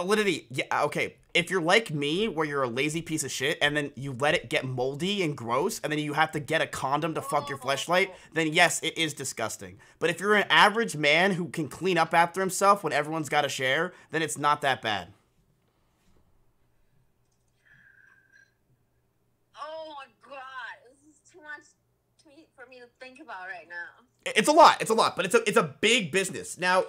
Oh, Alidity, yeah, uh, okay. If you're like me, where you're a lazy piece of shit, and then you let it get moldy and gross, and then you have to get a condom to fuck your fleshlight, then yes, it is disgusting. But if you're an average man who can clean up after himself when everyone's got a share, then it's not that bad. Oh my god, this is too much for me to think about right now. It's a lot. It's a lot, but it's a it's a big business now.